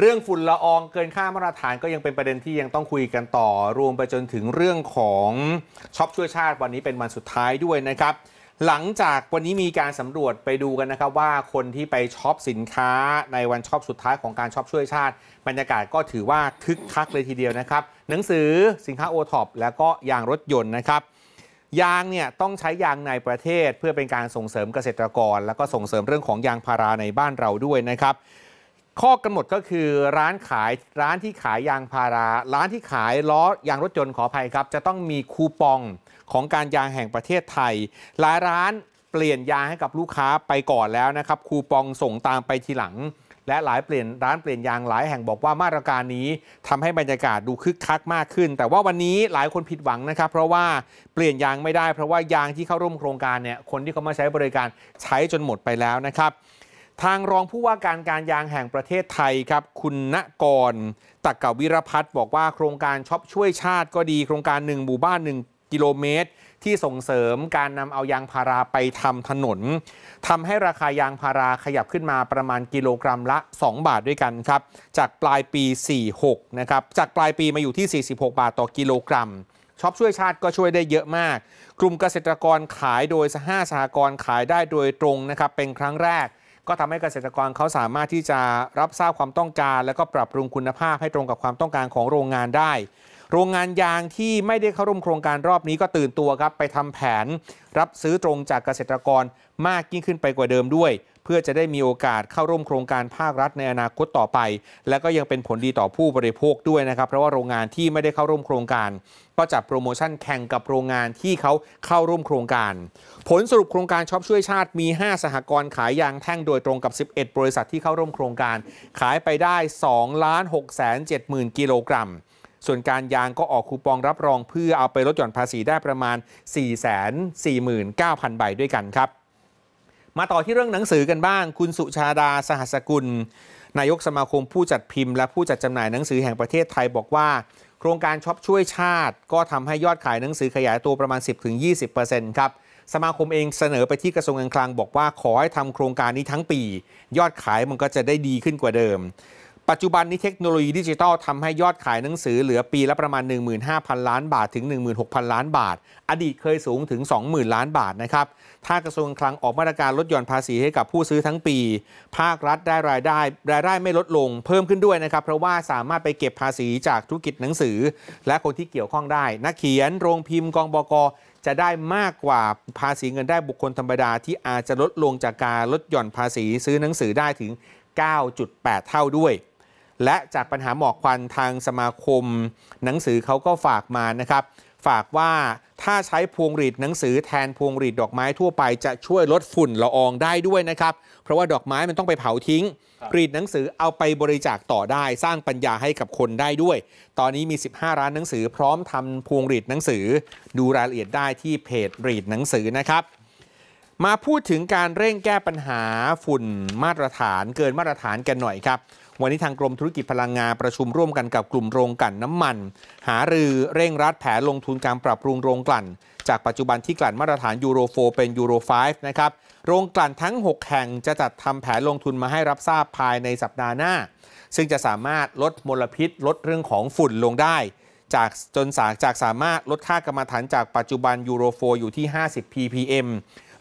เรื่องฝุ่นละอองเกินค่ามาตรฐานก็ยังเป็นประเด็นที่ยังต้องคุยกันต่อ รวมไปจนถึงเรื่องของช็อปช่วยชาติวันนี้เป็นวันสุดท้ายด้วยนะครับ หลังจากวันนี้มีการสำรวจไปดูกันนะครับว่าคนที่ไปช็อปสินค้าในวันช็อปสุดท้ายของการช็อปช่วยชาติ บรรยากาศก็ถือว่าคึกคักเลยทีเดียวนะครับ หนังสือสินค้าโอท็อปแล้วก็ยางรถยนต์นะครับ ยางเนี่ยต้องใช้ยางในประเทศเพื่อเป็นการส่งเสริมเกษตรกร แล้วก็ส่งเสริมเรื่องของยางพาราในบ้านเราด้วยนะครับข้อกาหนดก็คือ ร้านขาย ร้านที่ขายยางพารา ร้านที่ขายล้อยางรถยนต์ขออภัยครับ จะต้องมีคูปองของการยางแห่งประเทศไทย หลายร้านเปลี่ยนยางให้กับลูกค้าไปก่อนแล้วนะครับ คูปองส่งตามไปทีหลังและหลายเปลี่ยนร้านเปลี่ยนยางหลายแห่งบอกว่ามาตรการนี้ทำให้บรรยากาศดูคึกคักมากขึ้น แต่ว่าวันนี้หลายคนผิดหวังนะครับ เพราะว่าเปลี่ยนยางไม่ได้ เพราะว่ายางที่เข้าร่วมโครงการเนี่ยคนที่เขามาใช้บริการใช้จนหมดไปแล้วนะครับทางรองผู้ว่าการการยางแห่งประเทศไทยครับ คุณณกรตักกวิรพัฒน์บอกว่าโครงการช็อปช่วยชาติก็ดีโครงการหนึ่งหมู่บ้านหนึ่งกิโลเมตรที่ส่งเสริมการนำเอายางพาราไปทำถนนทำให้ราคายางพาราขยับขึ้นมาประมาณกิโลกรัมละ 2 บาทด้วยกันครับจากปลายปี 46 นะครับ จากปลายปีมาอยู่ที่ 46 บาทต่อกิโลกรัมช็อปช่วยชาติก็ช่วยได้เยอะมาก กลุ่มเกษตรกรขายโดยสหสหกรณ์ขายได้โดยตรงนะครับเป็นครั้งแรกก็ทำให้เกษตรกรเขาสามารถที่จะรับทราบความต้องการ แล้วก็ปรับปรุงคุณภาพให้ตรงกับความต้องการของโรงงานได้โรงงานยางที่ไม่ได้เข้าร่วมโครงการรอบนี้ก็ตื่นตัวครับ ไปทำแผนรับซื้อตรงจากเกษตรกรมากยิ่งขึ้นไปกว่าเดิมด้วย เพื่อจะได้มีโอกาสเข้าร่วมโครงการภาครัฐในอนาคตต่อไป และก็ยังเป็นผลดีต่อผู้บริโภคด้วยนะครับเพราะว่าโรงงานที่ไม่ได้เข้าร่วมโครงการ ก็จับโปรโมชั่นแข่งกับโรงงานที่เขาเข้าร่วมโครงการ ผลสรุปโครงการช็อปช่วยชาติมี 5 สหกรณ์ขายยางแท่งโดยตรงกับ 11 บริษัทที่เข้าร่วมโครงการขายไปได้2ล้าน6 7 0 0 0 0 กิโลกรัมส่วนการยางก็ออกคูปองรับรองเพื่อเอาไปลดหย่อนภาษีได้ประมาณ 449,000 ใบด้วยกันครับ มาต่อที่เรื่องหนังสือกันบ้าง คุณสุชาดาสหัสกุลนายกสมาคมผู้จัดพิมพ์และผู้จัดจำหน่ายหนังสือแห่งประเทศไทยบอกว่า โครงการช็อปช่วยชาติ ก็ทำให้ยอดขายหนังสือขยายตัวประมาณ 10-20%ครับ สมาคมเองเสนอไปที่กระทรวงการคลังบอกว่าขอให้ทำโครงการนี้ทั้งปี ยอดขายมันก็จะได้ดีขึ้นกว่าเดิมปัจจุบันนี้เทคโนโลยีดิจิทัลทำให้ยอดขายหนังสือเหลือปีละประมาณ 15,000 ล้านบาทถึง 16,000 ล้านบาท อดีตเคยสูงถึง 20,000ล้านบาทนะครับ ถ้ากระทรวงคลังออกมาตรการลดหย่อนภาษีให้กับผู้ซื้อทั้งปี ภาครัฐได้รายได้ รายได้ไม่ลดลงเพิ่มขึ้นด้วยนะครับ เพราะว่าสามารถไปเก็บภาษีจากธุรกิจหนังสือ และคนที่เกี่ยวข้องได้ นักเขียนโรงพิมพ์กองบก จะได้มากกว่าภาษีเงินได้บุคคลธรรมดาที่อาจจะลดลงจากการลดหย่อนภาษีซื้อหนังสือได้ถึง 9.8 เท่าด้วยและจากปัญหาหมอกควันทางสมาคมหนังสือเขาก็ฝากมานะครับ ฝากว่าถ้าใช้พวงหรีดหนังสือแทนพวงหรีดดอกไม้ทั่วไปจะช่วยลดฝุ่นละอองได้ด้วยนะครับ เพราะว่าดอกไม้มันต้องไปเผาทิ้งหรีดหนังสือเอาไปบริจาคต่อได้ สร้างปัญญาให้กับคนได้ด้วย ตอนนี้มี 15ร้านหนังสือพร้อมทำพวงหรีดหนังสือ ดูรายละเอียดได้ที่เพจหรีดหนังสือนะครับมาพูดถึงการเร่งแก้ปัญหาฝุ่น มาตรฐานเกินมาตรฐานกันหน่อยครับวันนี้ทางกรมธุรกิจพลังงานประชุมร่วมกันกับกลุ่มโรงกลั่นน้ำมัน หารือเร่งรัดแผนลงทุนการปรับปรุงโรงกลั่น จากปัจจุบันที่กลั่นมาตรฐานยูโร4เป็นยูโร5นะครับโรงกลั่นทั้ง 6 แห่งจะจัดทำแผนลงทุนมาให้รับทราบภายในสัปดาห์หน้า ซึ่งจะสามารถลดมลพิษ ลดเรื่องของฝุ่นลงได้จากจนสาจากสามารถลดค่ากรรมฐานจากปัจจุบันยูโรโฟอยู่ที่ 50 ppm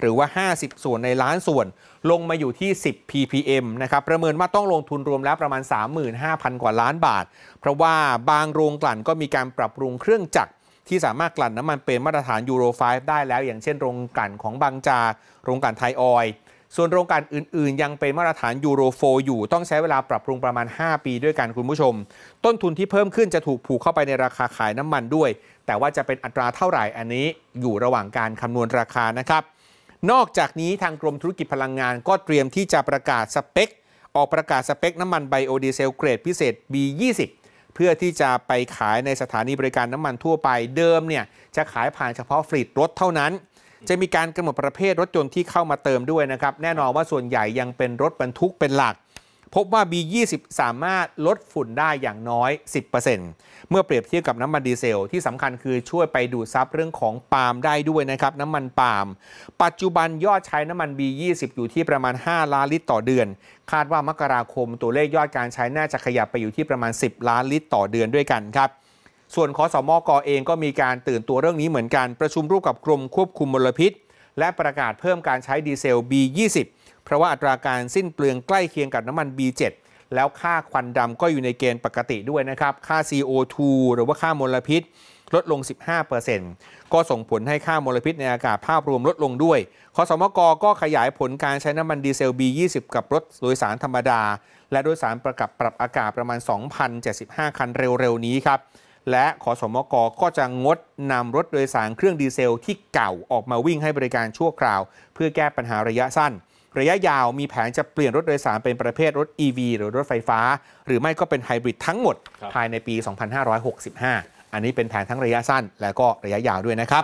หรือว่า 50 ส่วนในล้านส่วนลงมาอยู่ที่ 10 ppm นะครับ ประเมินว่าต้องลงทุนรวมแล้วประมาณ 35,000 กว่าล้านบาท เพราะว่าบางโรงกลั่นก็มีการปรับปรุงเครื่องจักรที่สามารถกลั่นน้ำมันเป็นมาตรฐานยูโร5ได้แล้วอย่างเช่นโรงกลั่นของบางจากโรงกลั่นไทยออยส่วนโรงการอื่น ๆ ยังเป็นมาตรฐานยูโรโฟอยู่ ต้องใช้เวลาปรับปรุงประมาณ 5 ปี ด้วยกันคุณผู้ชม ต้นทุนที่เพิ่มขึ้นจะถูกผูกเข้าไปในราคาขายน้ำมันด้วย แต่ว่าจะเป็นอัตราเท่าไหร่อันนี้ อยู่ระหว่างการคำนวณราคานะครับ นอกจากนี้ทางกรมธุรกิจพลังงานก็เตรียมที่จะประกาศสเปค ออกประกาศสเปค น้ำมันไบโอดีเซลเกรดพิเศษ B20 เพื่อที่จะไปขายในสถานีบริการน้ำมันทั่วไป เดิมเนี่ยจะขายผ่านเฉพาะฟลีดรถเท่านั้นจะมีการกำหนดประเภทรถยนต์ที่เข้ามาเติมด้วยนะครับ แน่นอนว่าส่วนใหญ่ยังเป็นรถบรรทุกเป็นหลัก พบว่า B20 สามารถลดฝุ่นได้อย่างน้อย 10%เมื่อเปรียบเทียบกับน้ำมันดีเซล ที่สำคัญคือช่วยไปดูดซับเรื่องของปาล์มได้ด้วยนะครับ น้ำมันปาล์มปัจจุบันยอดใช้น้ำมัน B20 อยู่ที่ประมาณ 5 ล้านลิตรต่อเดือน คาดว่ามกราคมตัวเลขยอดการใช้น่าจะขยับไปอยู่ที่ประมาณ 10 ล้านลิตร ต่อเดือนด้วยกันครับส่วนคอสมอกอเองก็มีการตื่นตัวเรื่องนี้เหมือนกัน ประชุมร่วมกับกรมควบคุมมลพิษ และประกาศเพิ่มการใช้ดีเซล B20 เพราะว่าอัตราการสิ้นเปลืองใกล้เคียงกับน้ำมัน B7 แล้วค่าควันดำก็อยู่ในเกณฑ์ปกติด้วยนะครับ ค่า CO2 หรือว่าค่ามลพิษ ลดลง 15%ก็ส่งผลให้ค่ามลพิษในอากาศภาพรวมลดลงด้วยคอสมกก็ขยายผลการใช้น้ำมันดีเซล B20 กับรถโดยสารธรรมดา และโดยสารประกับปรับอากาศประมาณ 2,075 คันเร็วๆนี้ครับและขอสมกก็จะงดนำรถโดยสารเครื่องดีเซลที่เก่าออกมาวิ่งให้บริการชั่วคราว เพื่อแก้ปัญหาระยะสั้น ระยะยาวมีแผนจะเปลี่ยนรถโดยสาร เป็นประเภทรถ EV หรือรถไฟฟ้า หรือไม่ก็เป็นไฮบริดทั้งหมด ภายในปี 2565 อันนี้เป็นแผนทั้งระยะสั้น และก็ระยะยาวด้วยนะครับ